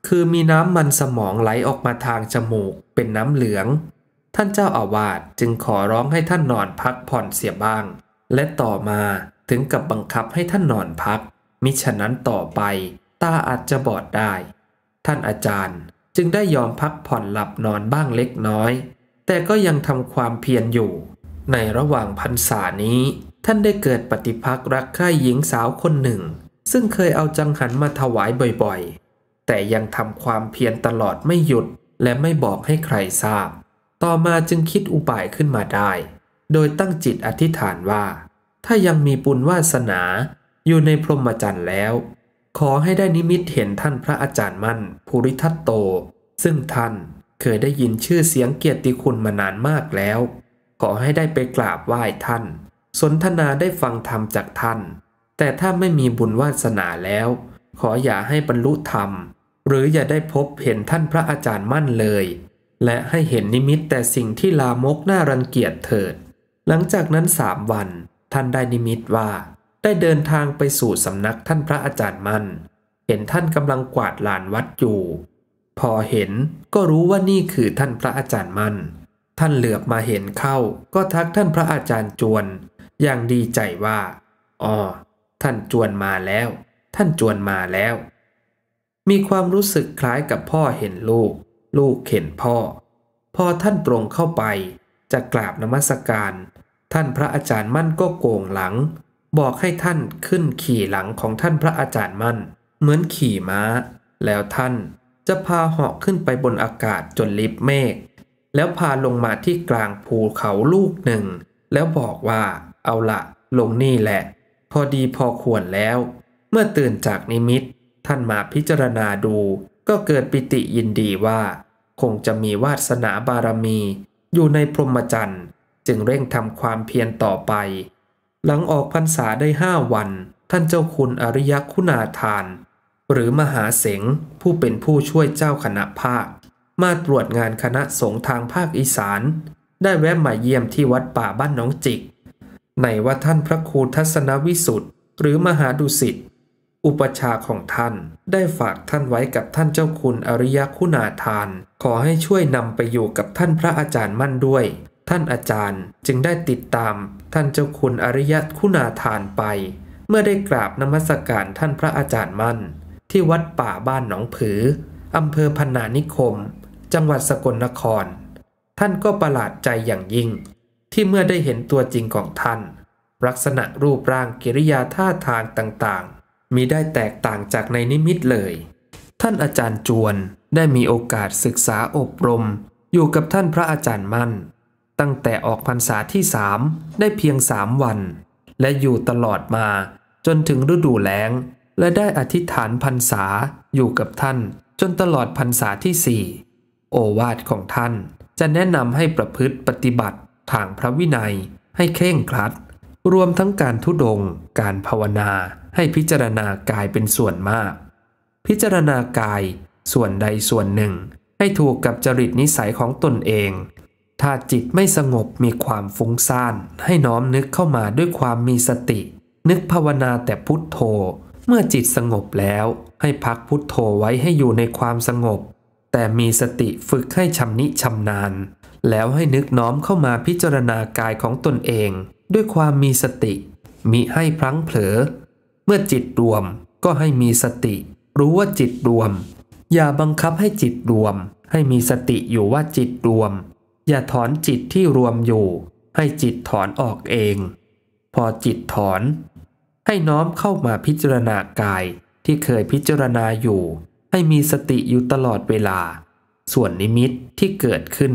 คือมีน้ำมันสมองไหลออกมาทางจมูกเป็นน้ำเหลือง ท่านเจ้าอาวาสจึงขอร้องให้ท่านนอนพักผ่อนเสียบ้าง และต่อมาถึงกับบังคับให้ท่านนอนพัก มิฉะนั้นต่อไป ตาอาจจะบอดได้ ท่านอาจารย์จึงได้ยอมพักผ่อนหลับนอนบ้างเล็กน้อย แต่ก็ยังทำความเพียรอยู่ ในระหว่างพรรษานี้ท่านได้เกิดปฏิพักรักใคร่หญิงสาวคนหนึ่ง ซึ่งเคยเอาจังหันมาถวายบ่อยๆ แต่ยังทำความเพียรตลอดไม่หยุดและไม่บอกให้ใครทราบ ต่อมาจึงคิดอุบายขึ้นมาได้ โดยตั้งจิตอธิษฐานว่า ถ้ายังมีปุญวาสนา อยู่ในพรหมจรรย์แล้ว ขอให้ได้นิมิตเห็นท่านพระอาจารย์มั่น ภูริทัตโต ซึ่งท่านเคยได้ยินชื่อเสียงเกียรติคุณมานานมากแล้ว ขอให้ได้ไปกราบไหว้ท่านสนทนาได้ฟังธรรมจากท่าน แต่ถ้าไม่มีบุญวาสนาแล้ว ขออย่าให้บรรลุธรรม หรืออย่าได้พบเห็นท่านพระอาจารย์มั่นเลย และให้เห็นนิมิตแต่สิ่งที่ลามกน่ารังเกียจเถิด หลังจากนั้นสามวัน ท่านได้นิมิตว่า ได้เดินทางไปสู่สำนักท่านพระอาจารย์มั่น เห็นท่านกำลังกวาดลานวัดอยู่ พอเห็นก็รู้ว่านี่คือท่านพระอาจารย์มั่น ท่านเหลือบมาเห็นเข้า ก็ทักท่านพระอาจารย์จวนอย่างดีใจว่าอ๋อท่านจวนมาแล้ว ท่านจวนมาแล้ว มีความรู้สึกคล้ายกับพ่อเห็นลูก ลูกเห็นพ่อพอท่านตรงเข้าไป จะกราบนมัสการ ท่านพระอาจารย์มั่นก็โกงหลัง บอกให้ท่านขึ้นขี่หลังของท่านพระอาจารย์มั่น เหมือนขี่ม้า แล้วท่านจะพาเหาะขึ้นไปบนอากาศจนลิบเมฆ แล้วพาลงมาที่กลางภูเขาลูกหนึ่ง แล้วบอกว่าเอาละลงนี่แหละ พอดีพอควรแล้ว เมื่อตื่นจากนิมิต ท่านมาพิจารณาดู ก็เกิดปิติยินดีว่า คงจะมีวาสนาบารมี อยู่ในพรหมจรรย์ จึงเร่งทำความเพียรต่อไป หลังออกพรรษาได้ห้าวัน ท่านเจ้าคุณอริยคุณาทาน หรือมหาเสง ผู้เป็นผู้ช่วยเจ้าคณะภาค มาตรวจงานคณะสงฆ์ทางภาคอีสาน ได้แวะมาเยี่ยมที่วัดป่าบ้านน้องจิกในว่าท่านพระครูทัศนวิสุทธ์หรือมหาดุสิตอุปชาของท่านได้ฝากท่านไว้กับท่านเจ้าคุณอริยคุณาทาน ขอให้ช่วยนำไปอยู่กับท่านพระอาจารย์มั่นด้วย ท่านอาจารย์จึงได้ติดตามท่านเจ้าคุณอริยคุณาทานไป เมื่อได้กราบนมัสการท่านพระอาจารย์มั่น ที่วัดป่าบ้านหนองผืออำเภอพนานิคม จังหวัดสกลนคร ท่านก็ประหลาดใจอย่างยิ่งที่เมื่อได้เห็นตัวจริงของท่าน ลักษณะรูปร่างกิริยาท่าทางต่างๆ มีได้แตกต่างจากในนิมิตเลย ท่านอาจารย์จวนได้มีโอกาสศึกษาอบรมอยู่กับท่านพระอาจารย์มั่น ตั้งแต่ออกพรรษาที่สามได้เพียงสามวัน และอยู่ตลอดมา จนถึงฤดูแล้ง และได้อธิษฐานพรรษาอยู่กับท่านจนตลอดพรรษาที่สี่โอวาทของท่านจะแนะนำให้ประพฤติปฏิบัติทางพระวินัยให้เคร่งครัด รวมทั้งการทุดง การภาวนาให้พิจารณากายเป็นส่วนมาก พิจารณากาย ส่วนใดส่วนหนึ่ง ให้ถูกกับจริตนิสัยของตนเอง ถ้าจิตไม่สงบมีความฟุ้งซ่าน ให้น้อมนึกเข้ามาด้วยความมีสติ นึกภาวนาแต่พุทโธ เมื่อจิตสงบแล้ว ให้พักพุทโธไว้ให้อยู่ในความสงบ แต่มีสติฝึกให้ชำนิชำนาญแล้วให้นึกน้อมเข้ามาพิจารณากายของตนเอง ด้วยความมีสติ มิให้พลั้งเผลอ เมื่อจิตรวมก็ให้มีสติ รู้ว่าจิตรวม อย่าบังคับให้จิตรวม ให้มีสติอยู่ว่าจิตรวม อย่าถอนจิตที่รวมอยู่ ให้จิตถอนออกเอง พอจิตถอน ให้น้อมเข้ามาพิจารณากายที่เคยพิจารณาอยู่ ให้มีสติอยู่ตลอดเวลา ส่วนนิมิตที่เกิดขึ้น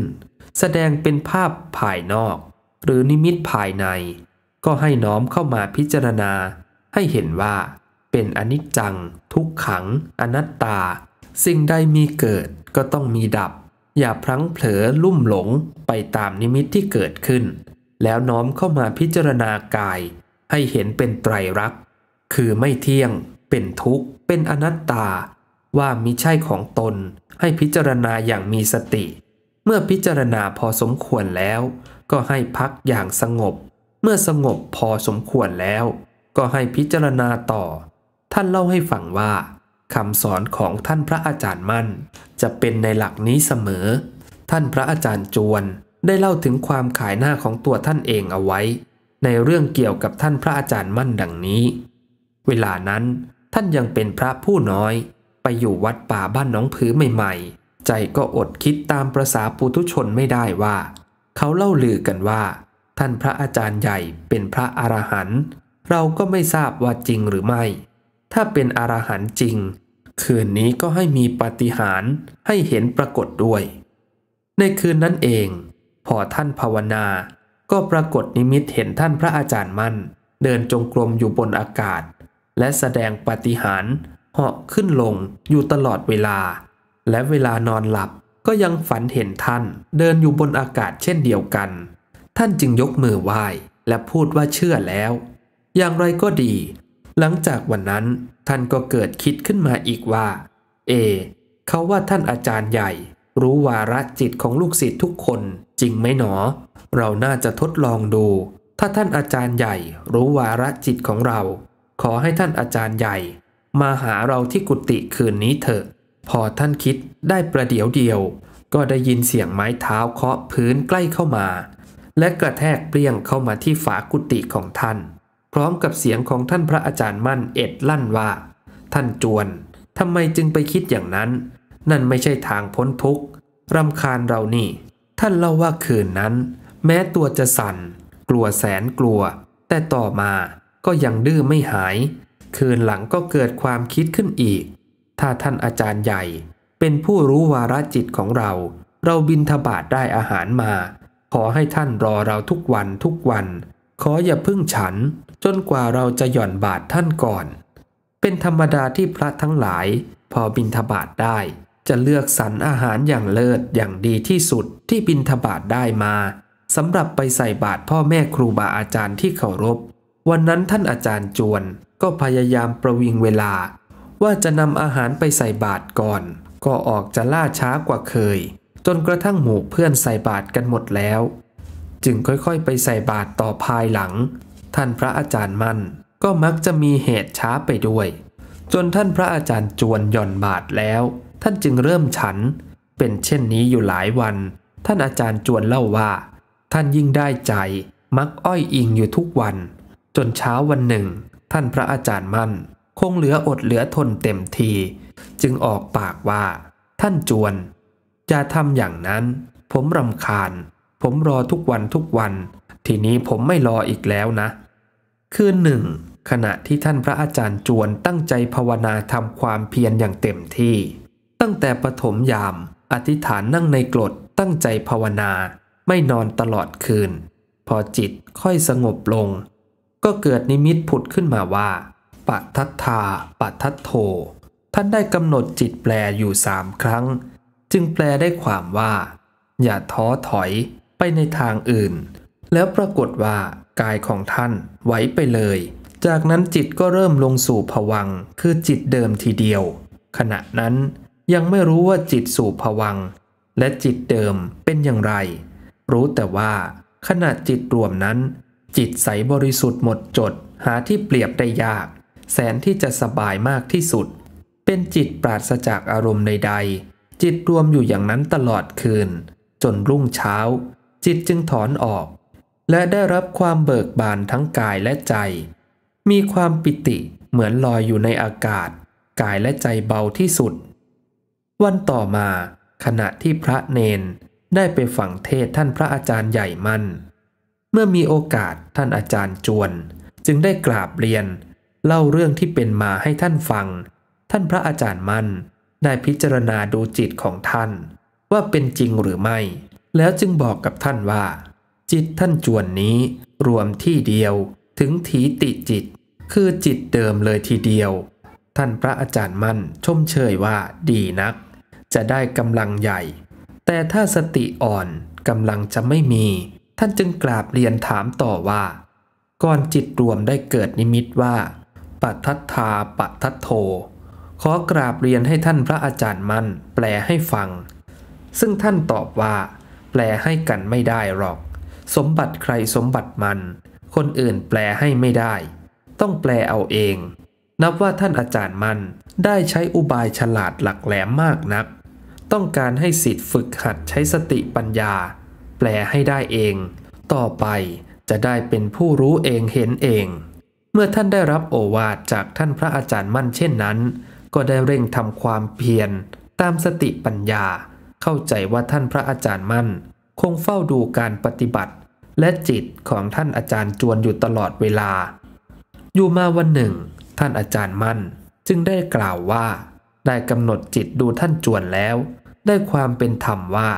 แสดงเป็นภาพภายนอก หรือนิมิตภายใน ก็ให้น้อมเข้ามาพิจารณา ให้เห็นว่า เป็นอนิจจัง ทุกขัง อนัตตา สิ่งใดมีเกิดก็ต้องมีดับ อย่าพลั้งเผลอลุ่มหลงไปตามนิมิตที่เกิดขึ้น แล้วน้อมเข้ามาพิจารณากาย ให้เห็นเป็นไตรลักษณ์คือไม่เที่ยงเป็นทุกข์เป็นอนัตตา ว่ามิใช่ของตนให้พิจารณาอย่างมีสติเมื่อพิจารณาพอสมควรแล้ว ก็ให้พักอย่างสงบ เมื่อสงบพอสมควรแล้ว ก็ให้พิจารณาต่อ ท่านเล่าให้ฟังว่าคำสอนของท่านพระอาจารย์มั่น จะเป็นในหลักนี้เสมอ ท่านพระอาจารย์จวนได้เล่าถึงความขายหน้าของตัวท่านเองเอาไว้ ในเรื่องเกี่ยวกับท่านพระอาจารย์มั่นดังนี้ เวลานั้นท่านยังเป็นพระผู้น้อย ไปอยู่วัดป่าบ้านน้องผือใหม่ใจก็อดคิดตามประษาปุถุชนไม่ได้ว่า เขาเล่าลือกันว่า ท่านพระอาจารย์ใหญ่เป็นพระอรหันต์เราก็ไม่ทราบว่าจริงหรือไม่ ถ้าเป็นอรหันต์จริง คืนนี้ก็ให้มีปฏิหารให้เห็นปรากฏด้วย ในคืนนั้นเอง พอท่านภาวนา ก็ปรากฏนิมิตเห็นท่านพระอาจารย์มั่น เดินจงกรมอยู่บนอากาศ และแสดงปฏิหารเหาะขึ้นลงอยู่ตลอดเวลาและเวลานอนหลับก็ยังฝันเห็นท่านเดินอยู่บนอากาศเช่นเดียวกัน ท่านจึงยกมือไหว้ และพูดว่าเชื่อแล้ว อย่างไรก็ดี หลังจากวันนั้น ท่านก็เกิดคิดขึ้นมาอีกว่า เอเขาว่าท่านอาจารย์ใหญ่ รู้วาระจิตของลูกศิษย์ทุกคนจริงไหมหนอ เราน่าจะทดลองดู ถ้าท่านอาจารย์ใหญ่ รู้วาระจิตของเรา ขอให้ท่านอาจารย์ใหญ่ มาหาเราที่กุฏิคืนนี้เถอะพอท่านคิดได้ประเดี๋ยวเดียว ก็ได้ยินเสียงไม้เท้าเคาะพื้นใกล้เข้ามา และกระแทกเปรี้ยงเข้ามาที่ฝากุฏิของท่าน พร้อมกับเสียงของท่านพระอาจารย์มั่นเอ็ดลั่นว่า ท่านจวนทำไมจึงไปคิดอย่างนั้น นั่นไม่ใช่ทางพ้นทุกข์รำคาญเรานี่ ท่านเล่าว่าคืนนั้น แม้ตัวจะสั่น กลัวแสนกลัว แต่ต่อมา ก็ยังดื้อไม่หาย คืนหลังก็เกิดความคิดขึ้นอีกถ้าท่านอาจารย์ใหญ่ เป็นผู้รู้วาระจิตของเรา เราบินทบาทได้อาหารมา ขอให้ท่านรอเราทุกวันทุกวัน ขออย่าพึ่งฉันจนกว่าเราจะหย่อนบาทท่านก่อน เป็นธรรมดาที่พระทั้งหลาย พอบินทบาทได้ จะเลือกสรรอาหารอย่างเลิศอย่างดีที่สุดที่บินทบาทได้มาสำหรับไปใส่บาทพ่อแม่ครูบาอาจารย์ที่เคารพวันนั้นท่านอาจารย์จวนก็พยายามประวิงเวลาว่าจะนำอาหารไปใส่บาตรก่อน ก็ออกจะล่าช้ากว่าเคย จนกระทั่งหมู่เพื่อนใส่บาตรกันหมดแล้ว จึงค่อยๆไปใส่บาตรต่อภายหลัง ท่านพระอาจารย์มั่น ก็มักจะมีเหตุช้าไปด้วย จนท่านพระอาจารย์จวนหย่อนบาตรแล้ว ท่านจึงเริ่มฉัน เป็นเช่นนี้อยู่หลายวัน ท่านอาจารย์จวนเล่าว่า ท่านยิ่งได้ใจมักอ้อยอิงอยู่ทุกวัน จนเช้าวันหนึ่ง ท่านพระอาจารย์มั่นคงเหลืออดเหลือทนเต็มที จึงออกปากว่า ท่านจวน จะทำอย่างนั้น ผมรำคาญ ผมรอทุกวันทุกวันทีนี้ผมไม่รออีกแล้วนะ คืนหนึ่งขณะที่ท่านพระอาจารย์จวนตั้งใจภาวนาทำความเพียรอย่างเต็มที่ ตั้งแต่ปฐมยาม อธิษฐานนั่งในกรดตั้งใจภาวนาไม่นอนตลอดคืน พอจิตค่อยสงบลง ก็เกิดนิมิตผุดขึ้นมาว่าปัททธาปัทโทโท่านได้กำหนดจิตแปลอยู่สามครั้ง จึงแปลได้ความว่าอย่าท้อถอยไปในทางอื่น แล้วปรากฏว่า กายของท่านไหวไปเลย จากนั้นจิตก็เริ่มลงสู่ผวังคือจิตเดิมทีเดียว ขณะนั้น ยังไม่รู้ว่าจิตสู่ผวัง และจิตเดิมเป็นอย่างไร รู้แต่ว่า ขณะจิตรวมนั้น จิตใสบริสุทธิ์หมดจด หาที่เปรียบได้ยากแสนที่จะสบายมากที่สุด เป็นจิตปราศจากอารมณ์ใดๆ จิตรวมอยู่อย่างนั้นตลอดคืน จนรุ่งเช้า จิตจึงถอนออก และได้รับความเบิกบานทั้งกายและใจ มีความปิติเหมือนลอยอยู่ในอากาศ กายและใจเบาที่สุด วันต่อมา ขณะที่พระเนนได้ไปฝังเทศท่านพระอาจารย์ใหญ่มันเมื่อมีโอกาสท่านอาจารย์จวนจึงได้กราบเรียนเล่าเรื่องที่เป็นมาให้ท่านฟัง ท่านพระอาจารย์มันได้พิจารณาดูจิตของท่าน ว่าเป็นจริงหรือไม่ แล้วจึงบอกกับท่านว่า จิตท่านจวนนี้รวมที่เดียวถึงถีติจิต คือจิตเดิมเลยทีเดียว ท่านพระอาจารย์มั่นชมเชยว่าดีนัก จะได้กำลังใหญ่ แต่ถ้าสติอ่อนกำลังจะไม่มี ท่านจึงกราบเรียนถามต่อว่า ก่อนจิตรวมได้เกิดนิมิตว่าปัททธาปัทโท ขอกราบเรียนให้ท่านพระอาจารย์มันแปลให้ฟัง ซึ่งท่านตอบว่า แปลให้กันไม่ได้หรอก สมบัติใครสมบัติมัน คนอื่นแปลให้ไม่ได้ ต้องแปลเอาเอง นับว่าท่านอาจารย์มัน ได้ใช้อุบายฉลาดหลักแหลมมากนัก ต้องการให้สิทธิ์ฝึกหัดใช้สติปัญญา แปลให้ได้เอง ต่อไปจะได้เป็นผู้รู้เองเห็นเองมื่อท่านได้รับโอวาทจากท่านพระอาจารย์มั่นเช่นนั้น ก็ได้เร่งทำความเพียรตามสติปัญญา เข้าใจว่าท่านพระอาจารย์มั่น คงเฝ้าดูการปฏิบัติ และจิตของท่านอาจารย์จวนอยู่ตลอดเวลา อยู่มาวันหนึ่ง ท่านอาจารย์มั่น จึงได้กล่าวว่า ได้กำหนดจิตดูท่านจวนแล้ว ได้ความเป็นธรรมว่า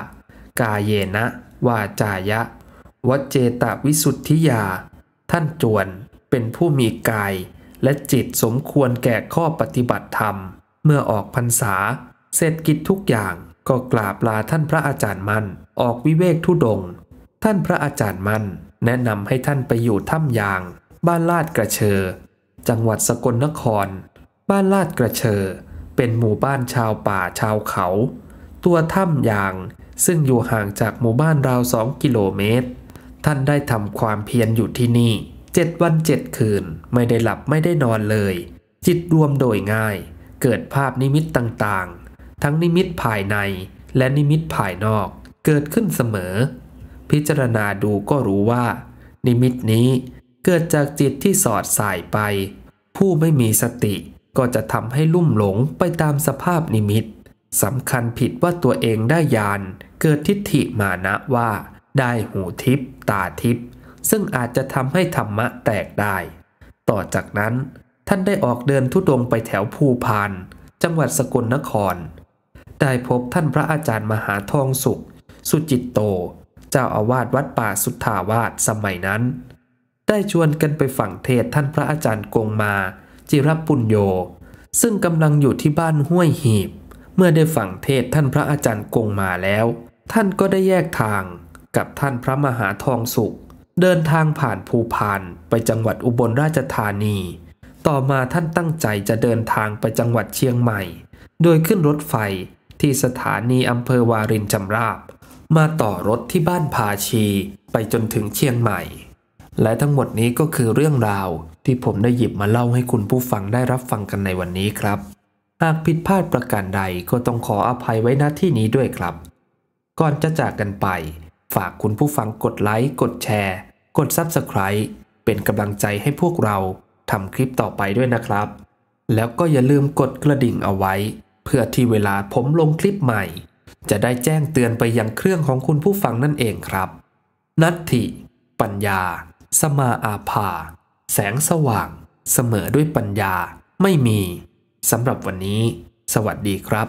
กาเยนะ วาจายะวเจตวิสุทธิยา ท่านจวนเป็นผู้มีกายและจิตสมควรแก่ข้อปฏิบัติธรรม เมื่อออกพรรษาเสร็จกิจทุกอย่างก็กราบลาท่านพระอาจารย์มันออกวิเวกทุดง ท่านพระอาจารย์มันแนะนำให้ท่านไปอยู่ถ้ำยาง บ้านลาดกระเชอ จังหวัดสกลนคร บ้านลาดกระเชอ เป็นหมู่บ้านชาวป่าชาวเขา ตัวถ้ำยางซึ่งอยู่ห่างจากหมู่บ้านราวสองกิโลเมตร ท่านได้ทำความเพียรอยู่ที่นี่เจ็ดวันเจ็ดคืนไม่ได้หลับไม่ได้นอนเลย จิตรวมโดยง่าย เกิดภาพนิมิตต่างๆ ทั้งนิมิตภายในและนิมิตภายนอก เกิดขึ้นเสมอ พิจารณาดูก็รู้ว่า นิมิตนี้เกิดจากจิตที่สอดสายไป ผู้ไม่มีสติก็จะทำให้ลุ่มหลงไปตามสภาพนิมิตสำคัญผิดว่าตัวเองได้ยาน เกิดทิฏฐิมานะว่า ได้หูทิพตาทิพซึ่งอาจจะทำให้ธรรมะแตกได้ ต่อจากนั้น ท่านได้ออกเดินทุดงไปแถวภูพาน จังหวัดสกลนคร ได้พบท่านพระอาจารย์มหาทองสุข สุจิตโต เจ้าอาวาสวัดป่าสุทธาวาสสมัยนั้น ได้ชวนกันไปฝั่งเทศท่านพระอาจารย์กงมา จิรปุญโย ซึ่งกำลังอยู่ที่บ้านห้วยหีบ เมื่อได้ฝั่งเทศท่านพระอาจารย์กงมาแล้ว ท่านก็ได้แยกทางกับท่านพระมหาทองสุขเดินทางผ่านภูพานไปจังหวัดอุบลราชธานี ต่อมาท่านตั้งใจจะเดินทางไปจังหวัดเชียงใหม่ โดยขึ้นรถไฟที่สถานีอำเภอวารินจำราบ มาต่อรถที่บ้านพาชีไปจนถึงเชียงใหม่ และทั้งหมดนี้ก็คือเรื่องราวที่ผมได้หยิบมาเล่าให้คุณผู้ฟังได้รับฟังกันในวันนี้ครับ หากผิดพลาดประการใดก็ต้องขออภัยไว้ณที่นี้ด้วยครับ ก่อนจะจากกันไป ฝากคุณผู้ฟังกดไลค์กดแชร์กด Subscribe เป็นกำลังใจให้พวกเรา ทำคลิปต่อไปด้วยนะครับ แล้วก็อย่าลืมกดกระดิ่งเอาไว้ เพื่อที่เวลาผมลงคลิปใหม่ จะได้แจ้งเตือนไปยังเครื่องของคุณผู้ฟังนั่นเองครับ นัตถิ ปัญญา สมาอาภา แสงสว่าง เสมอด้วยปัญญาไม่มี สำหรับวันนี้ สวัสดีครับ